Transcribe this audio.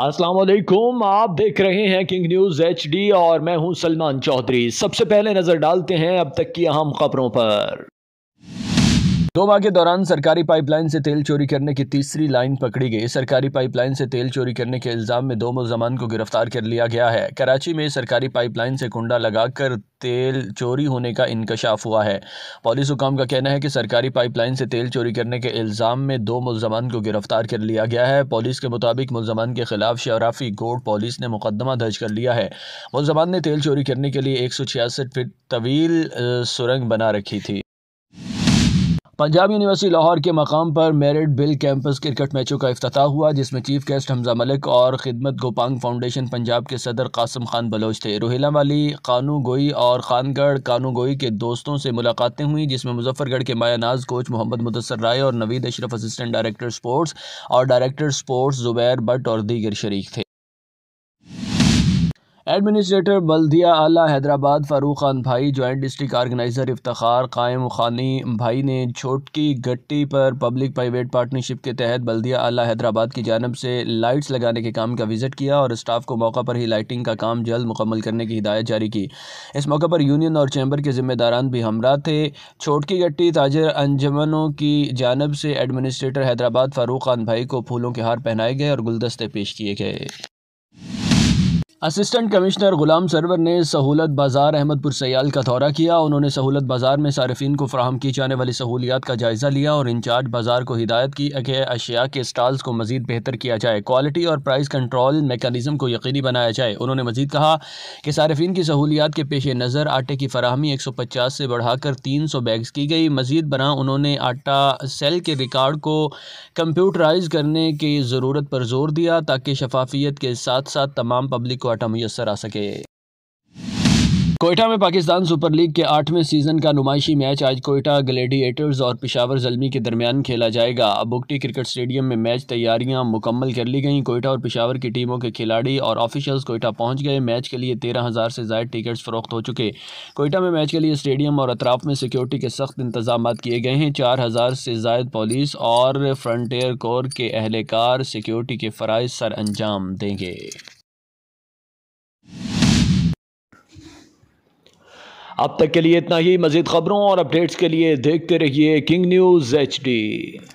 वालेकुम आप देख रहे हैं किंग न्यूज़ एच और मैं हूं सलमान चौधरी सबसे पहले नज़र डालते हैं अब तक की अहम खबरों पर दो माह के दौरान सरकारी पाइपलाइन से तेल चोरी करने की तीसरी लाइन पकड़ी गई सरकारी पाइपलाइन से तेल चोरी करने के इल्ज़ाम में दो मुलजमान को गिरफ्तार कर लिया गया है कराची में सरकारी पाइपलाइन से कुंडा लगाकर तेल चोरी होने का इंकशाफ हुआ है पुलिस हुकाम का कहना है कि सरकारी पाइपलाइन से तेल चोरी करने के इल्ज़ाम में दो मुलजमान को गिरफ्तार कर लिया गया है पुलिस के मुताबिक मुलजमान के खिलाफ शराफी कोर्ट पुलिस ने मुकदमा दर्ज कर लिया है मुलजमान ने तेल चोरी करने के लिए एक सौ छियासठ फीट तवील सुरंग बना रखी थी पंजाब यूनिवर्सिटी लाहौर के मकाम पर मेरिट बिल कैंपस क्रिकेट मैचों का अफ्ताह हुआ जिसमें चीफ गेस्ट हमजा मलिक और खिदमत गोपांग फाउंडेशन पंजाब के सदर कासम खान बलोच थे रोहिला वाली कानू गोई और खानगढ़ कानू गोई के दोस्तों से मुलाकातें हुई जिसमें मुजफ्फरगढ़ के मायानाज कोच मोहम्मद मुदसर राय और Naveed Ashraf assistant director sports और डायरेक्टर स्पोर्ट्स जुबैर बट और दीगर शरीक थे एडमिनिस्ट्रेटर बल्दिया आला हैदराबाद फ़ारूक खान भाई जॉइंट डिस्ट्रिक्ट आर्गेनाइज़र इफ्तार कायम खानी भाई ने छोटकी गट्टी पर पब्लिक प्राइवेट पार्टनरशिप के तहत बल्दिया आला हैदराबाद की जानब से लाइट्स लगाने के काम का विज़िट किया और स्टाफ को मौका पर ही लाइटिंग का काम जल्द मुकम्मल करने की हिदायत जारी की इस मौके पर यूनियन और चैम्बर के ज़िम्मेदारान भी हमरा थे छोटकी गट्टी ताजर अंजमनों की जानब से एडमिनिस्ट्रेटर हैदराबाद फ़ारूक खान भाई को फूलों के हार पहनाए गए और गुलदस्ते पेश किए गए असिस्टेंट कमिश्नर गुलाम सरवर ने सहूलत बाज़ार अहमदपुर सयाल का दौरा किया उन्होंने सहूलत बाज़ार में सार्फिन को फ्राहम की जाने वाली सहूलियात का जायज़ा लिया और इंचार्ज बाज़ार को हिदायत की कि अशिया के स्टॉल्स को मजीद बेहतर किया जाए क्वालिटी और प्राइस कंट्रोल मेकानिज़म को यकीनी बनाया जाए उन्होंने मजीद कहा कि सार्फिन की सहूलियात के पेश नज़र आटे की फरहमी एक सौ पचास से बढ़ाकर तीन सौ बैग्स की गई मजीद बना उन्होंने आटा सेल के रिकॉर्ड को कंप्यूटराइज करने की ज़रूरत पर जोर दिया ताकि शफाफियत के साथ साथ तमाम पब्लिक को कोटा मैसर आ सके कोयटा में पाकिस्तान सुपर लीग के आठवें सीजन का नुमाइशी मैच आज कोयटा ग्लेडिएटर्स और पिशावर जलमी के दरमियान खेला जाएगा बुगटी क्रिकेट स्टेडियम में मैच तैयारियां मुकम्मल कर ली गईं कोयटा और पिशावर की टीमों के खिलाड़ी और ऑफिशियल्स कोयटा पहुंच गए मैच के लिए तेरह हज़ार से ज्यादा टिकट्स फरोख्त हो चुके कोयटा में मैच के लिए स्टेडियम और अतराफ में सिक्योरिटी के सख्त इंतजाम किए गए हैं चार हज़ार से जायद पुलिस और फ्रंटियर कोर के अहलकार सिक्योरिटी के फ़रज़ सर अंजाम देंगे अब तक के लिए इतना ही मज़ीद खबरों और अपडेट्स के लिए देखते रहिए किंग न्यूज़ एच